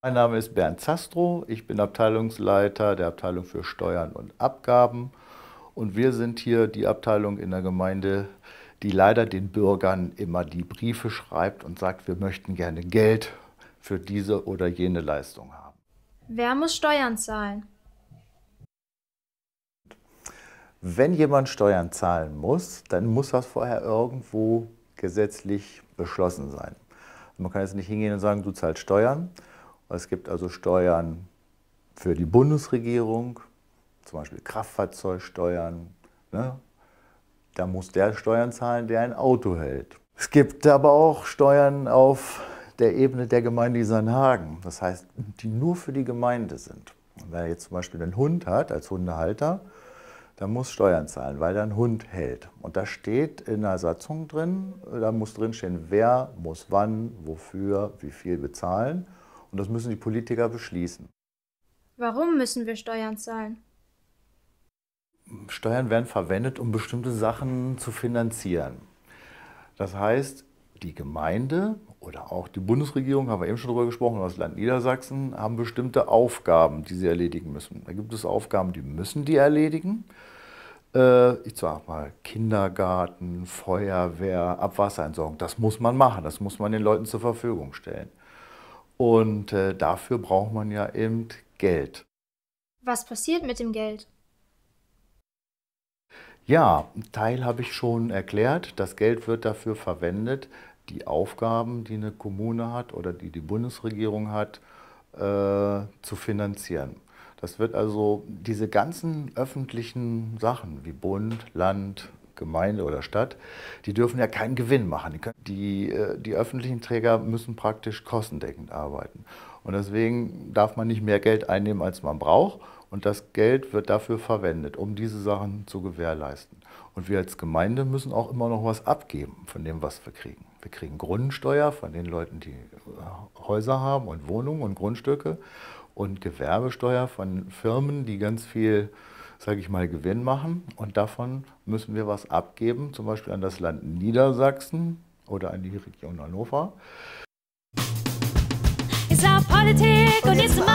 Mein Name ist Bernd Zastro, ich bin Abteilungsleiter der Abteilung für Steuern und Abgaben und wir sind hier die Abteilung in der Gemeinde, die leider den Bürgern immer die Briefe schreibt und sagt, wir möchten gerne Geld für diese oder jene Leistung haben. Wer muss Steuern zahlen? Wenn jemand Steuern zahlen muss, dann muss das vorher irgendwo gesetzlich beschlossen sein. Man kann jetzt nicht hingehen und sagen, du zahlst Steuern, es gibt also Steuern für die Bundesregierung, zum Beispiel Kraftfahrzeugsteuern. Ne? Da muss der Steuern zahlen, der ein Auto hält. Es gibt aber auch Steuern auf der Ebene der Gemeinde Sanhagen, das heißt, die nur für die Gemeinde sind. wer jetzt zum Beispiel einen Hund hat als Hundehalter, der muss Steuern zahlen, weil er einen Hund hält. Und da steht in der Satzung drin, da muss drinstehen, wer muss wann, wofür, wie viel bezahlen. Und das müssen die Politiker beschließen. Warum müssen wir Steuern zahlen? Steuern werden verwendet, um bestimmte Sachen zu finanzieren. Das heißt, die Gemeinde oder auch die Bundesregierung, haben wir eben schon darüber gesprochen, das Land Niedersachsen, haben bestimmte Aufgaben, die sie erledigen müssen. Da gibt es Aufgaben, die müssen die erledigen. Äh, ich sage mal Kindergarten, Feuerwehr, Abwasserentsorgung, das muss man machen, das muss man den Leuten zur Verfügung stellen. Und äh, dafür braucht man ja eben Geld. Was passiert mit dem Geld? Ja, einen Teil habe ich schon erklärt. Das Geld wird dafür verwendet, die Aufgaben, die eine Kommune hat oder die die Bundesregierung hat, äh, zu finanzieren. Das wird also diese ganzen öffentlichen Sachen wie Bund, Land, Gemeinde oder Stadt, die dürfen ja keinen Gewinn machen. Die, äh, die öffentlichen Träger müssen praktisch kostendeckend arbeiten. Und deswegen darf man nicht mehr Geld einnehmen, als man braucht. Und das Geld wird dafür verwendet, um diese Sachen zu gewährleisten. Und wir als Gemeinde müssen auch immer noch was abgeben von dem, was wir kriegen. Wir kriegen Grundsteuer von den Leuten, die äh, Häuser haben und Wohnungen und Grundstücke und Gewerbesteuer von Firmen, die ganz viel sage ich mal, Gewinn machen und davon müssen wir was abgeben, zum Beispiel an das Land Niedersachsen oder an die Region Hannover. It's our politics und it's